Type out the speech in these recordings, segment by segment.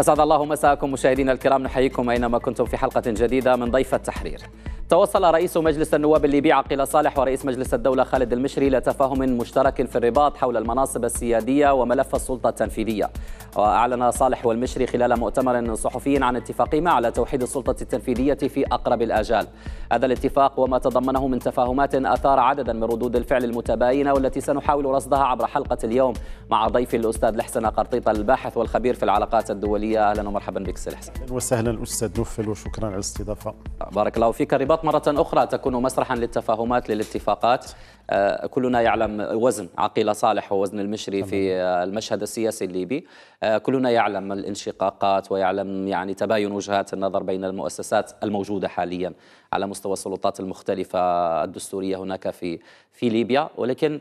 أسعد الله مساءكم مشاهدينا الكرام نحييكم أينما كنتم في حلقة جديدة من ضيف التحرير توصل رئيس مجلس النواب الليبي عقيل صالح ورئيس مجلس الدولة خالد المشري إلى تفاهم مشترك في الرباط حول المناصب السيادية وملف السلطة التنفيذية وأعلن صالح والمشري خلال مؤتمر صحفي عن اتفاقهما على توحيد السلطة التنفيذية في أقرب الآجال هذا الاتفاق وما تضمنه من تفاهمات أثار عددا من ردود الفعل المتباينة والتي سنحاول رصدها عبر حلقة اليوم مع ضيفي الأستاذ لحسن قرطيطة الباحث والخبير في العلاقات الدولية أهلا ومرحبا بك سي أهلا وسهلا أستاذ نوفل وشكرا على الاستضافة بارك الله فيك الرباط الرباط مرة أخرى تكون مسرحا للتفاهمات للاتفاقات آه، كلنا يعلم وزن عقيلة صالح ووزن المشري في آه، المشهد السياسي الليبي آه، كلنا يعلم الانشقاقات ويعلم يعني تباين وجهات النظر بين المؤسسات الموجودة حاليا على مستوى السلطات المختلفة الدستورية هناك في في ليبيا ولكن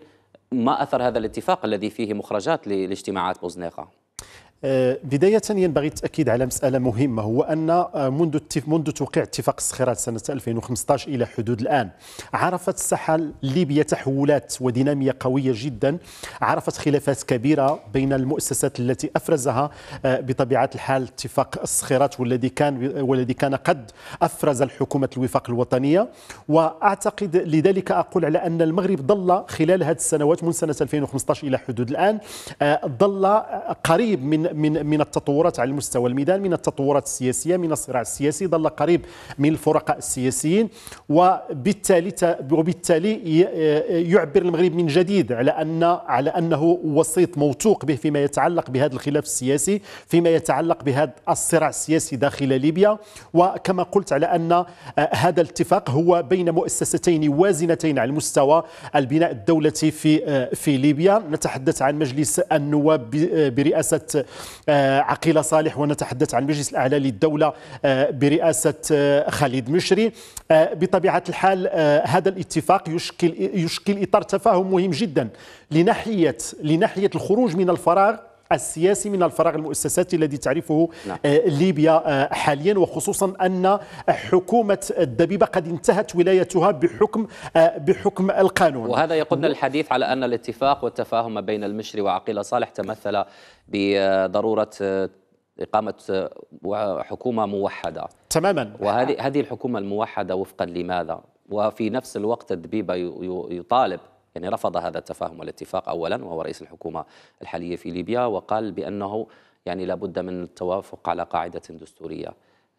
ما أثر هذا الاتفاق الذي فيه مخرجات لاجتماعات بوزنيقة آه، بداية ينبغي التأكيد على مسألة مهمة هو أن آه، منذ منذ توقيع اتفاق الصخيرات سنة 2015 إلى حدود الآن عرفت الساحة الليبية تحولات ودينامية قوية جدا عرفت خلافات كبيرة بين المؤسسات التي أفرزها آه، بطبيعة الحال اتفاق الصخيرات والذي كان والذي كان قد أفرز الحكومة الوفاق الوطنية وأعتقد لذلك أقول على أن المغرب ظل خلال هذه السنوات من سنة 2015 إلى حدود الآن ظل قريب من من من التطورات على مستوى الميدان من التطورات السياسيه من الصراع السياسي ظل قريب من الفرقاء السياسيين وبالتالي وبالتالي يعبر المغرب من جديد على ان على انه وسيط موثوق به فيما يتعلق بهذا الخلاف السياسي فيما يتعلق بهذا الصراع السياسي داخل ليبيا وكما قلت على ان آه، هذا الاتفاق هو بين مؤسستين وازنتين على مستوى البناء الدولتي في آه، في ليبيا نتحدث عن مجلس النواب آه، برئاسه آه، عقيلة صالح ونتحدث عن المجلس الأعلى للدولة آه، برئاسة آه، خالد مشري بطبيعة الحال هذا الاتفاق يشكل يشكل إطار تفاهم مهم جدا لناحية لناحية الخروج من الفراغ السياسي من الفراغ المؤسساتي الذي تعرفه نعم. آه، ليبيا آه، حاليا وخصوصا أن حكومة الدبيبة قد انتهت ولايتها بحكم آه، بحكم القانون وهذا يقودنا الحديث على أن الاتفاق والتفاهم بين المشري وعقيلة صالح تمثل بضرورة إقامة حكومة موحدة تماما وهذه هذه الحكومة الموحدة وفقا لماذا وفي نفس الوقت الدبيبة يطالب يعني رفض هذا التفاهم والاتفاق أولا وهو رئيس الحكومة الحالية في ليبيا وقال بأنه يعني لابد من التوافق على قاعدة دستورية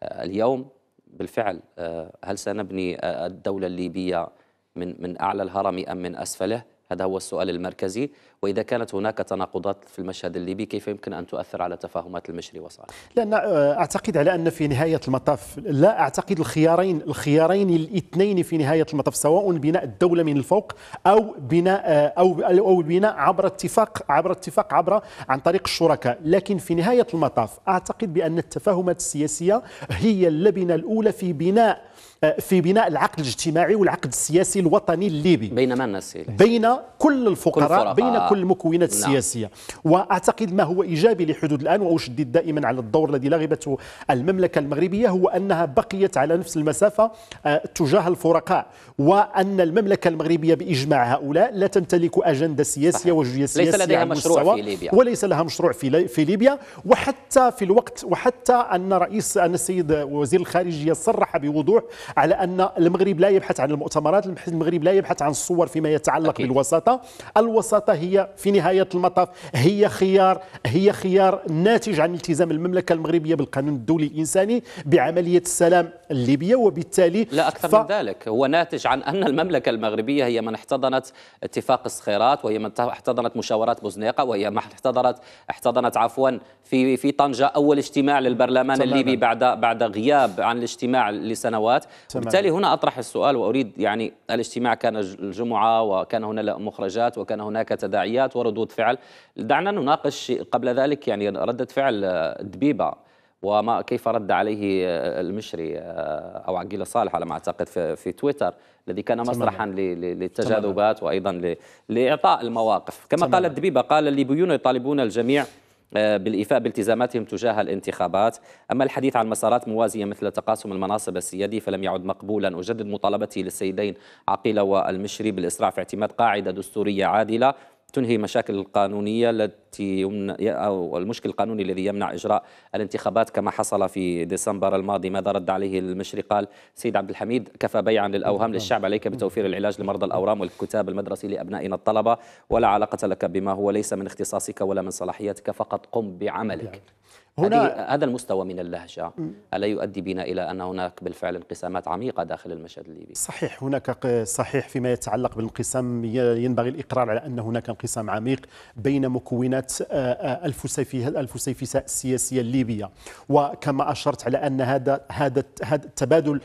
آه، اليوم بالفعل آه، هل سنبني آه، الدولة الليبية من من أعلى الهرم أم من أسفله هذا هو السؤال المركزي وإذا كانت هناك تناقضات في المشهد الليبي كيف يمكن أن تؤثر على تفاهمات المشري وصالح لأن آه، أعتقد على أن في نهاية المطاف لا أعتقد الخيارين الخيارين الاثنين في نهاية المطاف سواء بناء الدولة من الفوق أو بناء آه، أو أو البناء عبر اتفاق عبر اتفاق عبر عن طريق الشركاء لكن في نهاية المطاف أعتقد بأن التفاهمات السياسية هي اللبنة الأولى في بناء آه، في بناء العقد الاجتماعي والعقد السياسي الوطني الليبي بين من الناس بين كل الفقراء كل بين كل المكونات نعم. السياسيه واعتقد ما هو ايجابي لحدود الان واشدد دائما على الدور الذي لغبته المملكه المغربيه هو انها بقيت على نفس المسافه آه، تجاه الفرقاء وان المملكه المغربيه باجماع هؤلاء لا تمتلك اجنده سياسيه وجهه سياسيه ليس لديها مشروع في ليبيا وليس لها مشروع في في ليبيا وحتى في الوقت وحتى ان رئيس ان السيد وزير الخارجيه صرح بوضوح على ان المغرب لا يبحث عن المؤتمرات المغرب لا يبحث عن الصور فيما يتعلق أكيد. بالوساطه الوساطه هي في نهاية المطاف هي خيار هي خيار ناتج عن التزام المملكة المغربية بالقانون الدولي الإنساني بعملية السلام الليبية وبالتالي لا أكثر ف... من ذلك هو ناتج عن أن المملكة المغربية هي من احتضنت اتفاق الصخيرات وهي من احتضنت مشاورات بوزنيقة وهي من احتضنت احتضنت عفوا في في طنجة أول اجتماع للبرلمان تمام. الليبي بعد بعد غياب عن الاجتماع لسنوات وبالتالي هنا أطرح السؤال وأريد يعني الاجتماع كان الجمعة وكان هنا مخرجات وكان هناك تداعيات احصائيات وردود فعل دعنا نناقش قبل ذلك يعني رده فعل آه، دبيبه وما كيف رد عليه آه، المشري آه، او عقيله صالح على ما اعتقد في, في تويتر الذي كان مسرحا للتجاذبات وايضا لاعطاء المواقف كما قال دبيبه قال الليبيون يطالبون الجميع بالإيفاء بالتزاماتهم تجاه الانتخابات أما الحديث عن مسارات موازية مثل تقاسم المناصب السيادي فلم يعد مقبولا أجدد مطالبتي للسيدين عقيلة والمشري بالإسراع في اعتماد قاعدة دستورية عادلة تنهي مشاكل القانونية التي يمنع أو المشكل القانوني الذي يمنع إجراء الانتخابات كما حصل في ديسمبر الماضي ماذا رد عليه المشري قال سيد عبد الحميد كفى بيعا للأوهام نعم. للشعب عليك بتوفير العلاج لمرضى الأورام والكتاب المدرسي لأبنائنا الطلبة ولا علاقة لك بما هو ليس من اختصاصك ولا من صلاحياتك فقط قم بعملك نعم. هنا هذا المستوى من اللهجة ألا يؤدي بنا إلى أن هناك بالفعل انقسامات عميقة داخل المشهد الليبي صحيح هناك صحيح فيما يتعلق بالانقسام ينبغي الإقرار على أن هناك انقسام عميق بين مكونات مكونات آه، آه، الفسيفساء السياسيه الليبيه وكما اشرت على ان هذا هذا هذا التبادل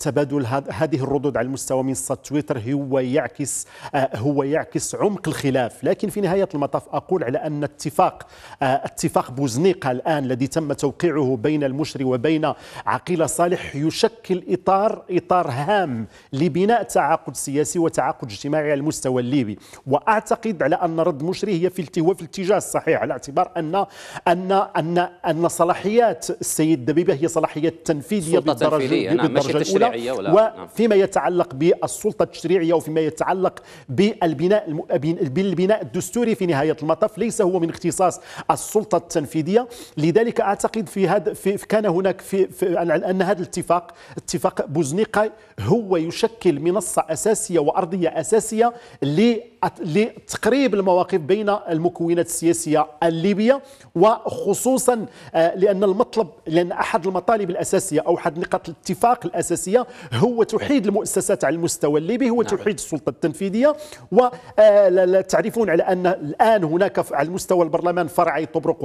تبادل آه، هذه الردود على المستوى منصه تويتر هو يعكس هو يعكس عمق الخلاف لكن في نهايه المطاف اقول على ان اتفاق اتفاق بوزنيقه الان الذي تم توقيعه بين المشري وبين عقيله صالح يشكل اطار اطار هام لبناء تعاقد سياسي وتعاقد اجتماعي على المستوى الليبي واعتقد على ان رد مشري هي في هو في الاتجاه الصحيح على اعتبار ان ان ان ان صلاحيات السيد دبيبه هي صلاحيات تنفيذيه بالدرجه, تنفيذية. نعم. بالدرجة الأولى ولا. وفيما نعم. يتعلق بالسلطه التشريعيه وفيما يتعلق بالبناء بالبناء الدستوري في نهايه المطاف ليس هو من اختصاص السلطه التنفيذيه لذلك اعتقد في هذا في كان هناك في, في ان هذا الاتفاق اتفاق بوزنيقه هو يشكل منصه اساسيه وارضيه اساسيه لتقريب المواقف بين المكونات السياسية الليبية وخصوصا آه، لأن المطلب لأن أحد المطالب الأساسية أو أحد نقاط الاتفاق الأساسية هو توحيد المؤسسات على المستوى الليبي هو نعم. توحيد السلطة التنفيذية وتعرفون آه، على أن الآن هناك على المستوى البرلمان فرعي طبرق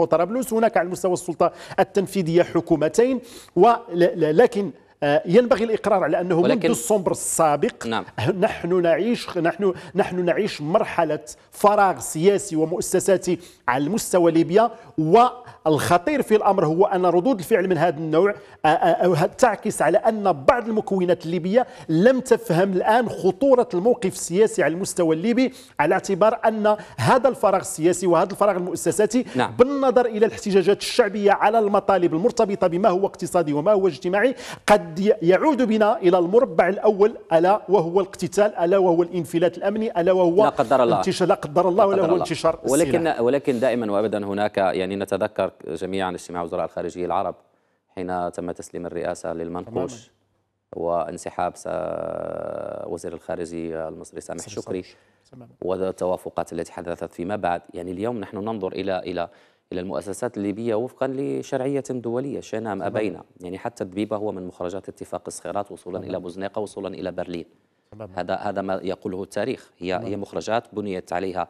وطرابلس هناك على مستوى السلطة التنفيذية حكومتين ولكن آه، ينبغي الاقرار على انه ولكن منذ الصنبر السابق نعم. أه، نحن نعيش نحن نحن نعيش مرحله فراغ سياسي ومؤسساتي على مستوى ليبيا و الخطير في الامر هو ان ردود الفعل من هذا النوع آه، آه، تعكس على ان بعض المكونات الليبيه لم تفهم الان خطوره الموقف السياسي على المستوى الليبي على اعتبار ان هذا الفراغ السياسي وهذا الفراغ المؤسساتي نعم. بالنظر الى الاحتجاجات الشعبيه على المطالب المرتبطه بما هو اقتصادي وما هو اجتماعي قد يعود بنا الى المربع الاول الا وهو الاقتتال الا وهو الانفلات الامني الا وهو لا قدر الله انتشار لا قدر الله ولا هو انتشار ولكن ولكن دائما وابدا هناك يعني نتذكر جميعا اجتماع وزراء الخارجية العرب حين تم تسليم الرئاسة للمنقوش وانسحاب وزير الخارجية المصري سامح شكري والتوافقات التي حدثت فيما بعد يعني اليوم نحن ننظر إلى إلى إلى المؤسسات الليبية وفقا لشرعية دولية شئنا أم أبينا يعني حتى الدبيبة هو من مخرجات اتفاق الصخيرات وصولا تمام. إلى بوزنيقة وصولا إلى برلين تمام. هذا هذا ما يقوله التاريخ هي تمام. هي مخرجات بنيت عليها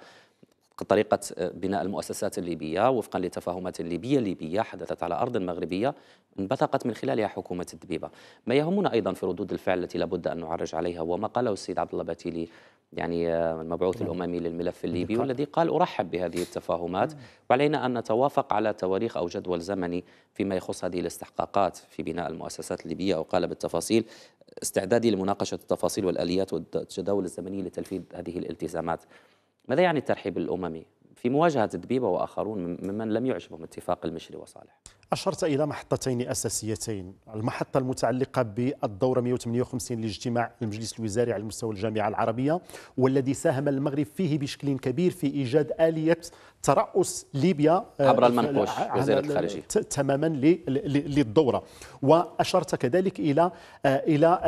طريقة آه، بناء المؤسسات الليبية وفقا لتفاهمات الليبية الليبية حدثت على أرض مغربية انبثقت من خلالها حكومة الدبيبة ما يهمنا أيضا في ردود الفعل التي لابد أن نعرج عليها هو ما قاله السيد عبد الله باتيلي يعني آه، المبعوث نعم. الأممي للملف الليبي والذي قال أرحب بهذه التفاهمات نعم. وعلينا أن نتوافق على تواريخ أو جدول زمني فيما يخص هذه الاستحقاقات في بناء المؤسسات الليبية أو قال بالتفاصيل استعدادي لمناقشة التفاصيل والآليات والجداول الزمنية لتنفيذ هذه الالتزامات ماذا يعني الترحيب الأممي؟ في مواجهة دبيبة وآخرون ممن لم يعجبهم اتفاق المشري وصالح أشرت إلى محطتين أساسيتين المحطة المتعلقة بالدورة 158 لاجتماع المجلس الوزاري على مستوى الجامعة العربية والذي ساهم المغرب فيه بشكل كبير في إيجاد آلية ترأس ليبيا آه، عبر المنقوش وزير الخارجية تماما للدورة وأشرت كذلك إلى آه، إلى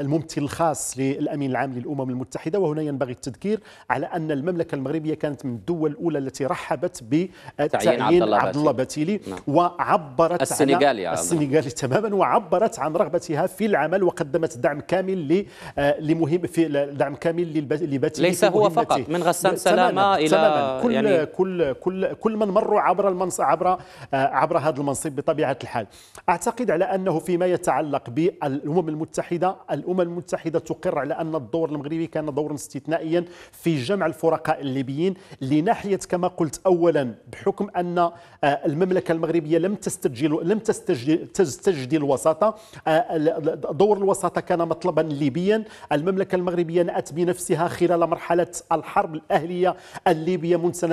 الممثل الخاص للأمين العام للأمم المتحدة وهنا ينبغي التذكير على أن المملكة المغربية كانت من الدول الأولى التي رحبت بتعيين آه، عبد الله باتيلي نعم. وعبرت السنغالية السنغالي تماما وعبرت عن رغبتها في العمل وقدمت دعم كامل لمهم في دعم كامل لباتيلي ليس هو فقط من غسان سلامة إلى تماماً كل يعني كل كل كل كل من مروا عبر المنص عبر آه، عبر هذا المنصب بطبيعه الحال اعتقد على انه فيما يتعلق بالامم المتحده الامم المتحده تقر على ان الدور المغربي كان دورا استثنائيا في جمع الفرقاء الليبيين لناحيه كما قلت اولا بحكم ان آه، المملكه المغربيه لم تستجل لم تستجدي الوساطه آه، دور الوساطه كان مطلبا ليبيا المملكه المغربيه نأت بنفسها خلال مرحله الحرب الاهليه الليبيه منذ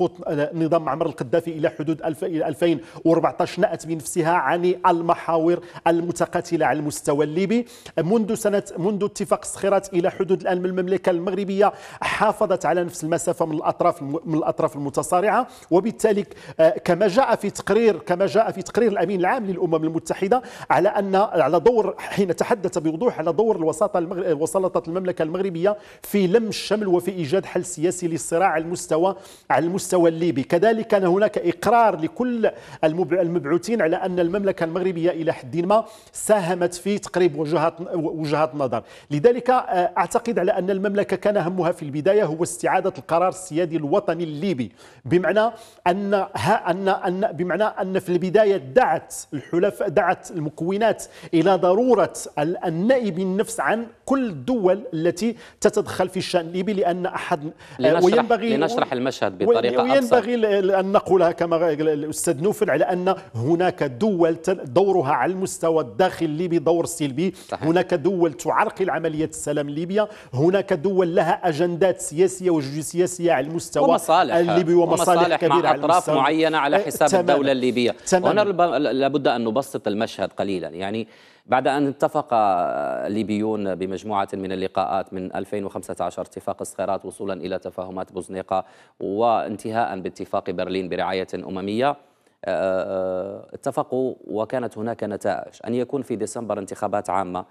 سقوط آه، نظام معمر القذافي إلى حدود 2014 نأت بنفسها عن المحاور المتقاتلة على المستوى الليبي منذ سنة منذ اتفاق الصخيرات إلى حدود الآن من المملكة المغربية حافظت على نفس المسافة من الأطراف من الأطراف المتصارعة وبالتالي آه، كما جاء في تقرير كما جاء في تقرير الأمين العام للأمم المتحدة على أن على دور حين تحدث بوضوح على دور الوساطة المغر... وسلطة المملكة المغربية في لم الشمل وفي إيجاد حل سياسي للصراع على المستوى على المستوى المستوى الليبي كذلك كان هناك إقرار لكل المبعوثين على أن المملكة المغربية إلى حد ما ساهمت في تقريب وجهات, وجهات نظر لذلك آه، أعتقد على أن المملكة كان همها في البداية هو استعادة القرار السيادي الوطني الليبي بمعنى أن, أن, أن بمعنى أن في البداية دعت الحلف دعت المكونات إلى ضرورة النائب النفس عن كل الدول التي تتدخل في الشأن الليبي لأن أحد آه، لنشرح, وينبغي لنشرح المشهد بطريقة بطريقه وينبغي أن نقولها كما الأستاذ نوفل على أن هناك دول دورها على المستوى الداخلي الليبي دور سلبي صحيح. هناك دول تعرقل عملية السلام ليبيا هناك دول لها أجندات سياسية سياسية على المستوى ومصالح. الليبي ومصالح, ومصالح كبيرة مع أطراف على معينة على إيه، حساب تمام. الدولة الليبية تمام. هنا لابد أن نبسط المشهد قليلا يعني بعد أن اتفق آه، ليبيون بمجموعة من اللقاءات من 2015 اتفاق الصخيرات وصولا إلى تفاهمات بوزنيقة وانتهاء باتفاق برلين برعاية أممية آه، آه، اتفقوا وكانت هناك نتائج أن يكون في ديسمبر انتخابات عامة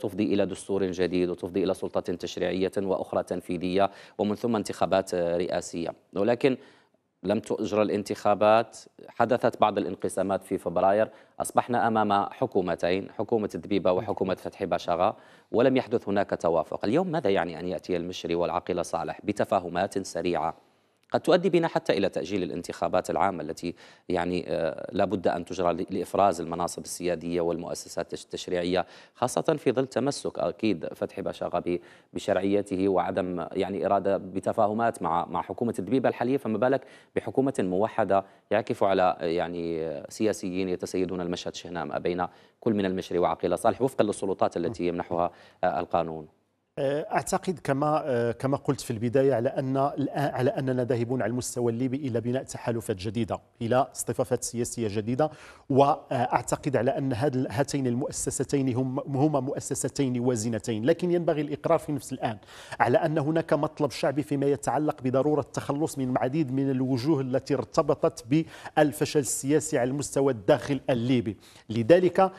تفضي إلى دستور جديد وتفضي إلى سلطة تشريعية وأخرى تنفيذية ومن ثم انتخابات رئاسية ولكن لم تؤجر الانتخابات حدثت بعض الانقسامات في فبراير أصبحنا أمام حكومتين حكومة الدبيبة وحكومة فتحي باشاغا ولم يحدث هناك توافق اليوم ماذا يعني أن يأتي المشري والعاقلة صالح بتفاهمات سريعة قد تؤدي بنا حتى إلى تأجيل الانتخابات العامة التي يعني آه، لا بد أن تجرى لإفراز المناصب السيادية والمؤسسات التشريعية خاصة في ظل تمسك أكيد فتحي باشا بشرعيته وعدم يعني إرادة بتفاهمات مع مع حكومة الدبيبة الحالية فما بالك بحكومة موحدة يعكف على آه، يعني آه، سياسيين يتسيدون المشهد شهنام ما بين كل من المشري وعقيلة صالح وفقا للسلطات التي يمنحها القانون آه، اعتقد كما آه، كما قلت في البدايه على ان على اننا ذاهبون على المستوى الليبي الى بناء تحالفات جديده الى اصطفافات سياسيه جديده واعتقد آه، على ان هاتين المؤسستين هم هما مؤسستين وازنتين لكن ينبغي الاقرار في نفس الان على ان هناك مطلب شعبي فيما يتعلق بضروره التخلص من العديد من الوجوه التي ارتبطت بالفشل السياسي على المستوى الداخل الليبي لذلك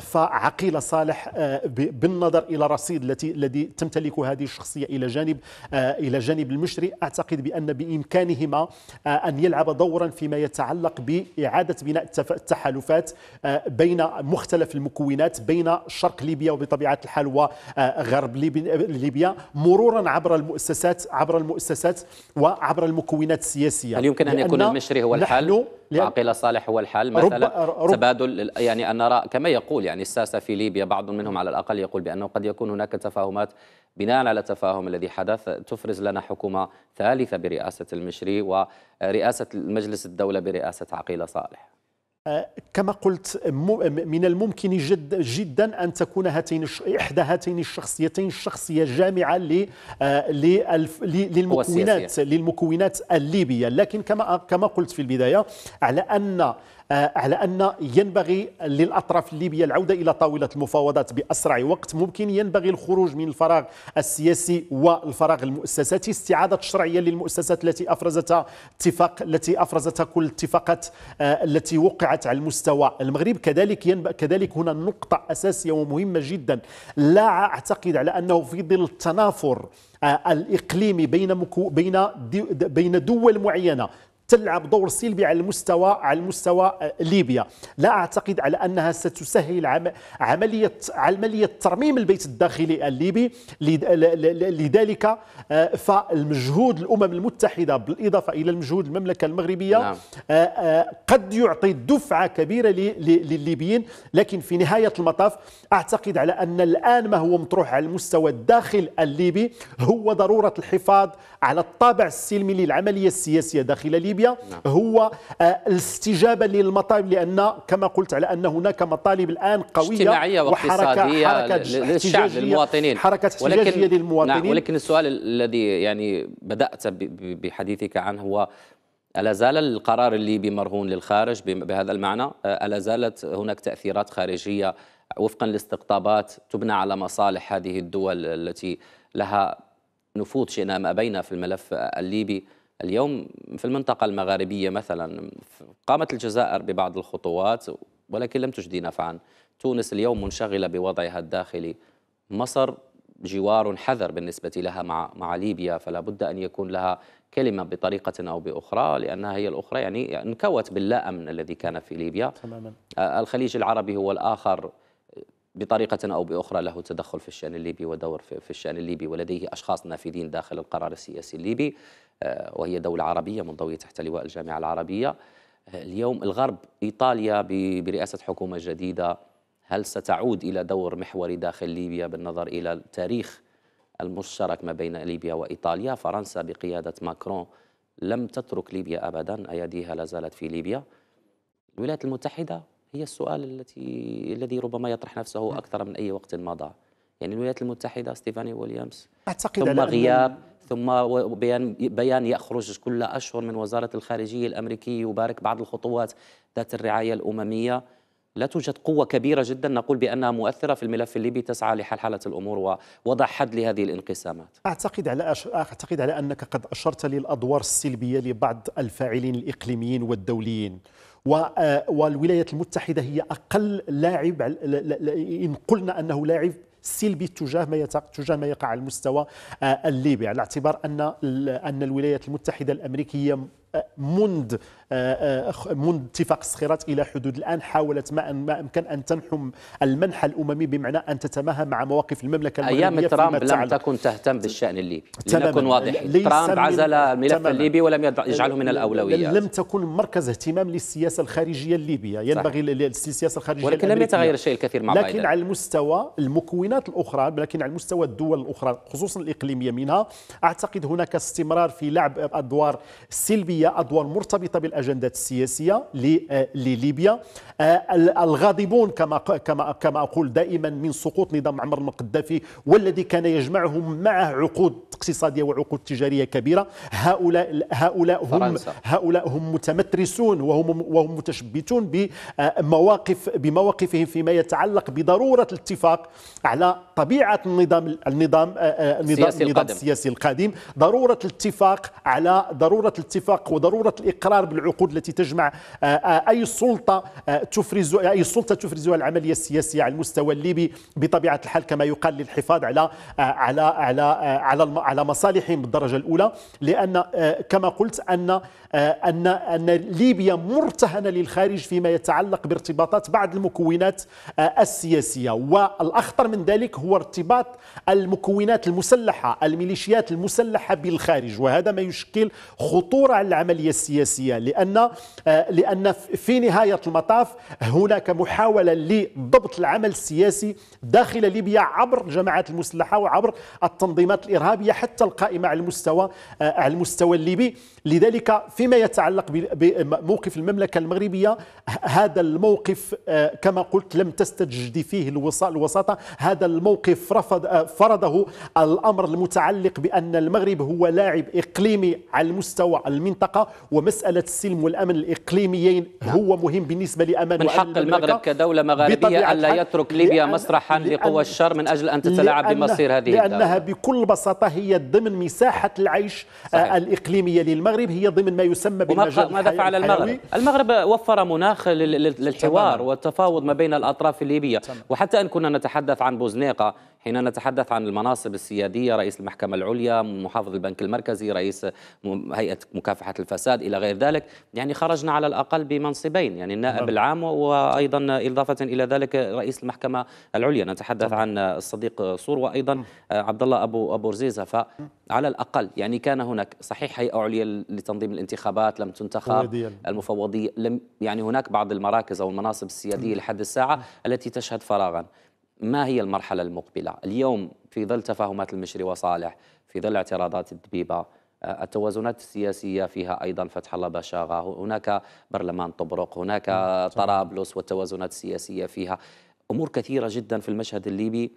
فعقيل صالح بالنظر الى رصيد التي الذي تمتلك هذه الشخصية إلى جانب آه، إلى جانب المشري أعتقد بأن بإمكانهما آه، أن يلعب دورا فيما يتعلق بإعادة بناء التحالفات آه، بين مختلف المكونات بين شرق ليبيا وبطبيعة الحال وغرب ليبيا مرورا عبر المؤسسات عبر المؤسسات وعبر المكونات السياسية هل يمكن أن يكون المشري هو الحل؟ وعقيل صالح هو الحل مثلا رب تبادل يعني أن نرى كما يقول يعني الساسة في ليبيا بعض منهم على الأقل يقول بأنه قد يكون هناك تفاهمات بناء على التفاهم الذي حدث تفرز لنا حكومة ثالثة برئاسة المشري ورئاسة مجلس الدولة برئاسة عقيل صالح كما قلت من الممكن جد جدا ان تكون هاتين احدى هاتين الشخصيتين شخصيه جامعه للمكونات للمكونات الليبيه لكن كما كما قلت في البدايه على ان آه، على أن ينبغي للأطراف الليبية العودة إلى طاولة المفاوضات بأسرع وقت ممكن ينبغي الخروج من الفراغ السياسي والفراغ المؤسساتي استعادة الشرعية للمؤسسات التي أفرزتها اتفاق التي أفرزتها كل الاتفاقات آه، التي وقعت على المستوى المغرب كذلك ينبغي كذلك هنا نقطة أساسية ومهمة جدا لا أعتقد على أنه في ظل التنافر آه، الإقليمي بين بين بين دول معينة تلعب دور سلبي على المستوى على المستوى آه، ليبيا لا اعتقد على انها ستسهل عمليه عمليه ترميم البيت الداخلي الليبي لذلك آه، فالمجهود الامم المتحده بالاضافه الى المجهود المملكه المغربيه نعم. آه، قد يعطي دفعه كبيره للليبيين لكن في نهايه المطاف اعتقد على ان الان ما هو مطروح على المستوى الداخل الليبي هو ضروره الحفاظ على الطابع السلمي للعمليه السياسيه داخل ليبيا ليبيا نعم. هو آه، الاستجابه للمطالب لان كما قلت على ان هناك مطالب الان قويه اجتماعيه واقتصاديه للشعب للمواطنين حركه احتجاجيه نعم، للمواطنين نعم ولكن السؤال الذي يعني بدات بحديثك عنه هو ألا زال القرار الليبي مرهون للخارج بهذا المعنى آه، ألا زالت هناك تأثيرات خارجية وفقا لاستقطابات تبنى على مصالح هذه الدول التي لها نفوذ شئنا ما بين في الملف الليبي اليوم في المنطقة المغاربية مثلا قامت الجزائر ببعض الخطوات ولكن لم تجدي نفعا تونس اليوم منشغلة بوضعها الداخلي مصر جوار حذر بالنسبة لها مع, مع ليبيا فلا بد أن يكون لها كلمة بطريقة أو بأخرى لأنها هي الأخرى يعني انكوت باللا أمن الذي كان في ليبيا تماما آه، الخليج العربي هو الآخر بطريقة أو بأخرى له تدخل في الشأن الليبي ودور في الشأن الليبي ولديه أشخاص نافذين داخل القرار السياسي الليبي آه، وهي دولة عربية منضوية تحت لواء الجامعة العربية آه، اليوم الغرب إيطاليا برئاسة حكومة جديدة هل ستعود إلى دور محوري داخل ليبيا بالنظر إلى التاريخ المشترك ما بين ليبيا وإيطاليا فرنسا بقيادة ماكرون لم تترك ليبيا أبدا أيديها لا زالت في ليبيا الولايات المتحدة هي السؤال التي الذي ربما يطرح نفسه أكثر من أي وقت مضى يعني الولايات المتحدة ستيفاني ويليامز أعتقد ثم غياب ثم بيان بيان يخرج كل اشهر من وزاره الخارجيه الامريكيه يبارك بعض الخطوات ذات الرعايه الامميه لا توجد قوة كبيرة جدا نقول بأنها مؤثرة في الملف الليبي تسعى لحل حالة الأمور ووضع حد لهذه الانقسامات أعتقد على أش... أعتقد على أنك قد أشرت للأدوار السلبية لبعض الفاعلين الإقليميين والدوليين و... آه، والولايات المتحدة هي أقل لاعب إن قلنا أنه لاعب سلبي تجاه ما تجاه ما يقع على المستوى آه، الليبي على اعتبار ان ان الولايات المتحده الامريكيه منذ آه، آه، منذ اتفاق الصخيرات الى حدود الان حاولت ما ما امكن ان تنحم المنح الاممي بمعنى ان تتماهى مع مواقف المملكه المغربيه ايام ترامب لم تكن تهتم بالشان الليبي لنكن واضحين ترامب عزل الملف الليبي ولم آه، يجعله من الاولويات لم تكن مركز اهتمام للسياسه الخارجيه الليبيه ينبغي للسياسه الخارجيه ولكن لم يتغير الشيء الكثير مع لكن بايدن. على المستوى المكونات الاخرى لكن على مستوى الدول الاخرى خصوصا الاقليميه منها اعتقد هناك استمرار في لعب ادوار سلبيه هي أضواء مرتبطة بالأجندات السياسية آه، لليبيا آه، الغاضبون كما كما كما أقول دائما من سقوط نظام عمر بن والذي كان يجمعهم معه عقود اقتصادية وعقود تجارية كبيرة هؤلاء هؤلاء هم هؤلاء هم متمترسون وهم وهم متشبتون بمواقف بمواقفهم فيما يتعلق بضرورة الاتفاق على طبيعه النظام النظام آه، آه، النظام القادم, السياسي القادم ضروره الاتفاق على ضروره الاتفاق وضروره الاقرار بالعقود التي تجمع آه، اي سلطه تفرز اي سلطه تفرزها العمليه السياسيه على المستوى الليبي بطبيعه الحال كما يقال للحفاظ على على على على على مصالحهم بالدرجه الاولى لان كما قلت ان ان ان ليبيا مرتهنه للخارج فيما يتعلق بارتباطات بعض المكونات السياسيه والاخطر من ذلك هو هو ارتباط المكونات المسلحة الميليشيات المسلحة بالخارج وهذا ما يشكل خطورة على العملية السياسية لأن آه، لأن في نهاية المطاف هناك محاولة لضبط العمل السياسي داخل ليبيا عبر الجماعات المسلحة وعبر التنظيمات الإرهابية حتى القائمة على المستوى آه، على المستوى الليبي لذلك فيما يتعلق بموقف المملكة المغربية هذا الموقف آه، كما قلت لم تستجدي فيه الوساطة هذا الموقف موقف رفض آه، فرضه الأمر المتعلق بأن المغرب هو لاعب إقليمي على المستوى المنطقة ومسألة السلم والأمن الإقليميين نعم. هو مهم بالنسبة لأمان من حق المغرب كدولة مغاربية أن لا يترك ليبيا مسرحا لقوى الشر من أجل أن تتلاعب بمصير هذه لأنها الدولة. بكل بساطة هي ضمن مساحة العيش آه، صحيح. الإقليمية للمغرب هي ضمن ما يسمى بالمجال ماذا فعل المغرب؟ المغرب وفر مناخ للحوار والتفاوض ما بين الأطراف الليبية وحتى أن كنا نتحدث عن بوزنيق الحلقه حين نتحدث عن المناصب السيادية رئيس المحكمة العليا محافظ البنك المركزي رئيس هيئة مكافحة الفساد إلى غير ذلك يعني خرجنا على الأقل بمنصبين يعني النائب نعم. العام وأيضا إضافة إلى ذلك رئيس المحكمة العليا نتحدث نعم. عن الصديق صور وأيضا نعم. عبد الله أبو أبو رزيزة فعلى الأقل يعني كان هناك صحيح هيئة عليا لتنظيم الانتخابات لم تنتخب المفوضية لم يعني هناك بعض المراكز أو المناصب السيادية لحد الساعة التي تشهد فراغا ما هي المرحله المقبله اليوم في ظل تفاهمات المشري وصالح في ظل اعتراضات الدبيبه آه، التوازنات السياسية فيها أيضا فتح الله بشاغة هناك برلمان طبرق هناك نعم، طرابلس والتوازنات السياسية فيها أمور كثيرة جدا في المشهد الليبي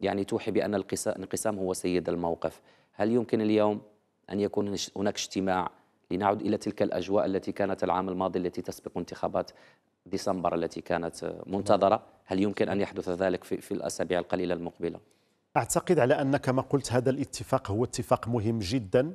يعني توحي بأن الانقسام هو سيد الموقف هل يمكن اليوم أن يكون هناك اجتماع لنعود إلى تلك الأجواء التي كانت العام الماضي التي تسبق انتخابات ديسمبر التي كانت منتظرة هل يمكن أن يحدث ذلك في, في الأسابيع القليلة المقبلة؟ أعتقد على أن كما قلت هذا الاتفاق هو اتفاق مهم جدا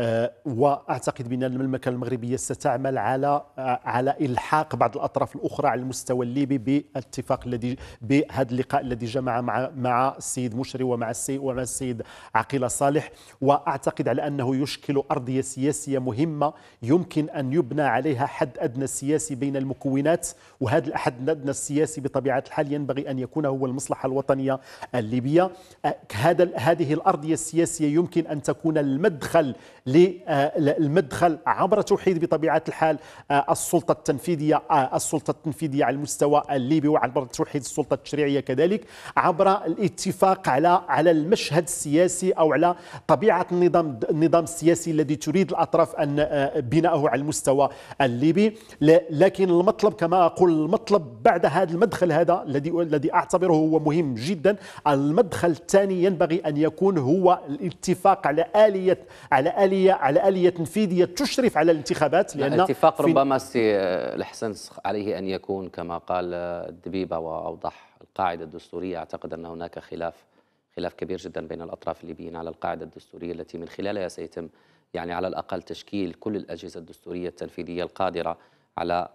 آه، واعتقد بان المملكه المغربيه ستعمل على آه، على الحاق بعض الاطراف الاخرى على المستوى الليبي بالاتفاق الذي بهذا اللقاء الذي جمع مع مع السيد مشري ومع السيد ومع السيد عقيله صالح واعتقد على انه يشكل ارضيه سياسيه مهمه يمكن ان يبنى عليها حد ادنى سياسي بين المكونات وهذا الحد الادنى السياسي بطبيعه الحال ينبغي ان يكون هو المصلحه الوطنيه الليبيه آه، هذا هذه الارضيه السياسيه يمكن ان تكون المدخل للمدخل آه، عبر توحيد بطبيعة الحال آه، السلطة التنفيذية آه، السلطة التنفيذية على المستوى الليبي وعبر توحيد السلطة التشريعية كذلك عبر الاتفاق على على المشهد السياسي أو على طبيعة النظام النظام السياسي الذي تريد الأطراف أن بناءه على المستوى الليبي لكن المطلب كما أقول المطلب بعد هذا المدخل هذا الذي الذي أعتبره هو مهم جدا المدخل الثاني ينبغي أن يكون هو الاتفاق على آلية على آلية آلية على آلية تنفيذية تشرف على الانتخابات لأن الاتفاق ربما سي آه، الحسن عليه أن يكون كما قال آه، الدبيبة وأوضح القاعدة الدستورية أعتقد أن هناك خلاف خلاف كبير جدا بين الأطراف الليبيين على القاعدة الدستورية التي من خلالها سيتم يعني على الأقل تشكيل كل الأجهزة الدستورية التنفيذية القادرة على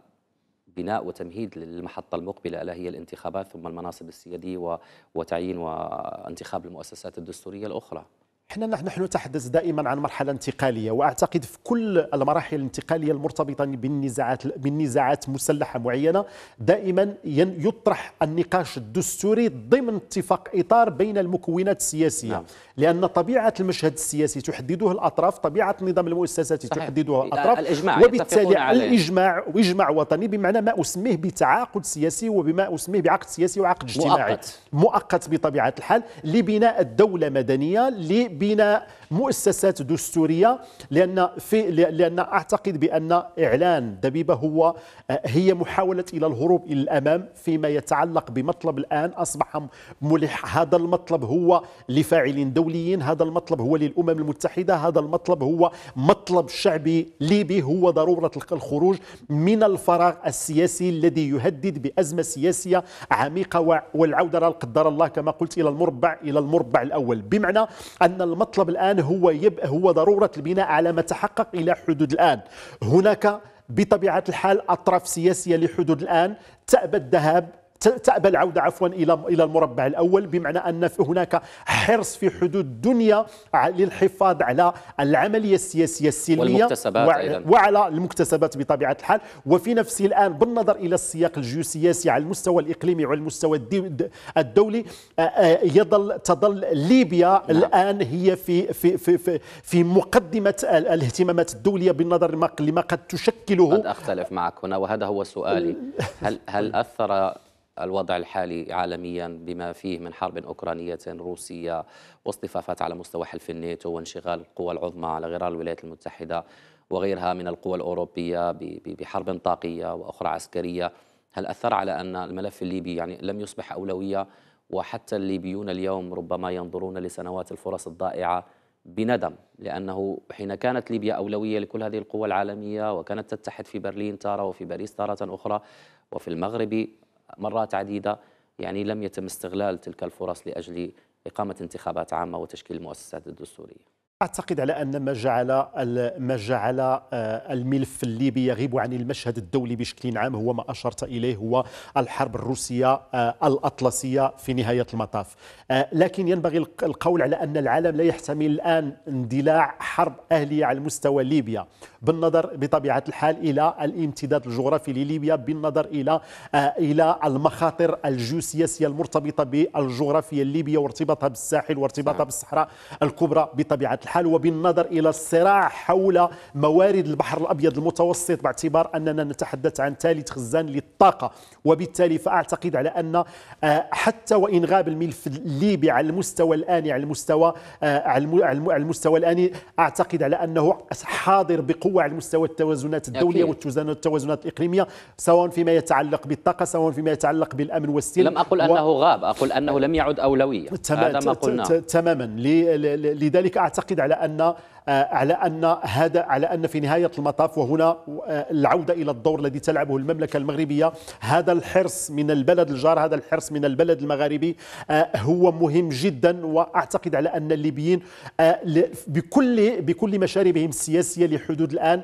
بناء وتمهيد للمحطة المقبلة ألا هي الانتخابات ثم المناصب السيادية وتعيين وانتخاب المؤسسات الدستورية الأخرى احنا نحن نتحدث دائما عن مرحله انتقاليه واعتقد في كل المراحل الانتقاليه المرتبطه بالنزاعات بالنزاعات مسلحه معينه دائما يطرح النقاش الدستوري ضمن اتفاق اطار بين المكونات السياسيه نعم. لان طبيعه المشهد السياسي تحدده الاطراف طبيعه النظام المؤسساتي صحيح. تحدده الاطراف الإجماع وبالتالي الاجماع واجماع وطني بمعنى ما اسميه بتعاقد سياسي وبما اسميه بعقد سياسي وعقد اجتماعي مؤقت, مؤقت بطبيعه الحال لبناء الدوله مدنيه بناء مؤسسات دستوريه لان في لان اعتقد بان اعلان دبيبه هو آه، هي محاوله الى الهروب الى الامام فيما يتعلق بمطلب الان اصبح ملح هذا المطلب هو لفاعلين دوليين هذا المطلب هو للامم المتحده هذا المطلب هو مطلب شعبي ليبي هو ضروره الخروج من الفراغ السياسي الذي يهدد بازمه سياسيه عميقه والعوده لا قدر الله كما قلت الى المربع الى المربع الاول بمعنى ان المطلب الآن هو يبقى هو ضرورة البناء على ما تحقق إلى حدود الآن هناك بطبيعة الحال أطراف سياسية لحدود الآن تأبى الذهاب تأبى العودة عفوا إلى إلى المربع الأول بمعنى أن هناك حرص في حدود الدنيا للحفاظ على العملية السياسية السلمية وعلى المكتسبات بطبيعة الحال وفي نفس الآن بالنظر إلى السياق الجيوسياسي على المستوى الإقليمي وعلى المستوى الدولي يظل تظل ليبيا نعم. الآن هي في في في في, في مقدمة الاهتمامات الدولية بالنظر لما قد تشكله قد أختلف معك هنا وهذا هو سؤالي هل هل أثر الوضع الحالي عالميا بما فيه من حرب أوكرانية روسية واصطفافات على مستوى حلف الناتو وانشغال القوى العظمى على غرار الولايات المتحدة وغيرها من القوى الأوروبية بحرب طاقية وأخرى عسكرية هل أثر على أن الملف الليبي يعني لم يصبح أولوية وحتى الليبيون اليوم ربما ينظرون لسنوات الفرص الضائعة بندم لأنه حين كانت ليبيا أولوية لكل هذه القوى العالمية وكانت تتحد في برلين تارة وفي باريس تارة أخرى وفي المغرب مرات عديدة يعني لم يتم استغلال تلك الفرص لأجل إقامة انتخابات عامة وتشكيل المؤسسات الدستورية اعتقد على ان ما جعل ما جعل آه، الملف الليبي يغيب عن المشهد الدولي بشكل عام هو ما اشرت اليه هو الحرب الروسيه آه، الاطلسيه في نهايه المطاف آه، لكن ينبغي القول على ان العالم لا يحتمل الان اندلاع حرب اهليه على مستوى ليبيا بالنظر بطبيعه الحال الى الامتداد الجغرافي لليبيا بالنظر الى آه، الى المخاطر الجيوسياسيه المرتبطه بالجغرافيا الليبيه وارتباطها بالساحل وارتباطها نعم. بالصحراء الكبرى بطبيعه الحال وبالنظر الى الصراع حول موارد البحر الابيض المتوسط باعتبار اننا نتحدث عن ثالث خزان للطاقه وبالتالي فاعتقد على ان آه، حتى وان غاب الملف الليبي على المستوى الاني على المستوى آه، على المستوى الاني اعتقد على انه حاضر بقوه تتنوع على مستوى التوازنات الدولية والتوازنات الإقليمية سواء فيما يتعلق بالطاقة سواء فيما يتعلق بالأمن والسلم لم أقل و... غاب أقول أنه لم يعد أولوية تم... هذا ما قلنا تماما لذلك أعتقد على أن آه، على أن هذا على أن في نهاية المطاف وهنا آه، العودة إلى الدور الذي تلعبه المملكة المغربية هذا الحرص من البلد الجار هذا الحرص من البلد المغاربي آه، هو مهم جدا وأعتقد على أن الليبيين بكل بكل مشاربهم السياسية لحدود الآن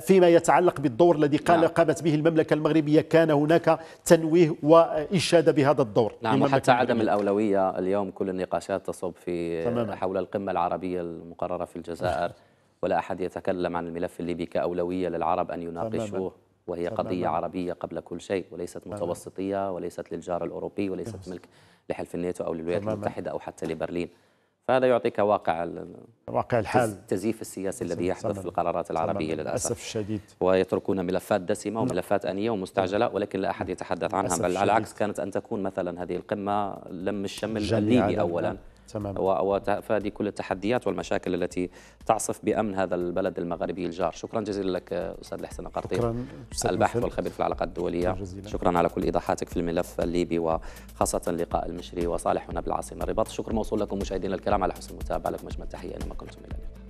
فيما يتعلق بالدور الذي نعم. قامت به المملكة المغربية كان هناك تنويه وإشادة بهذا الدور نعم حتى عدم الأولوية اليوم كل النقاشات تصب في تماما. حول القمة العربية المقررة في الجزائر الجزائر ولا أحد يتكلم عن الملف الليبي كأولوية للعرب أن يناقشوه وهي قضية عربية قبل كل شيء وليست متوسطية وليست للجار الأوروبي وليست ملك لحلف الناتو أو للولايات المتحدة أو حتى لبرلين فهذا يعطيك واقع واقع الحال التزييف السياسي الذي يحدث في القرارات العربيه للاسف الشديد ويتركون ملفات دسمه وملفات نعم. انيه ومستعجله نعم. ولكن لا احد يتحدث عنها بل على العكس كانت ان تكون مثلا هذه القمه لم الشمل الليبي اولا نعم. تمام فهذه كل التحديات والمشاكل التي تعصف بامن هذا البلد المغربي الجار شكرا جزيلا لك استاذ الحسن القرطي شكرا الباحث والخبير في العلاقات الدوليه شكرا, شكرا على كل ايضاحاتك في الملف الليبي وخاصه لقاء المشري وصالح هنا بالعاصمه الرباط شكرا موصول لكم مشاهدينا الكرام على حسن المتابعه لكم اجمل تحيه اينما كنتم الى اللقاء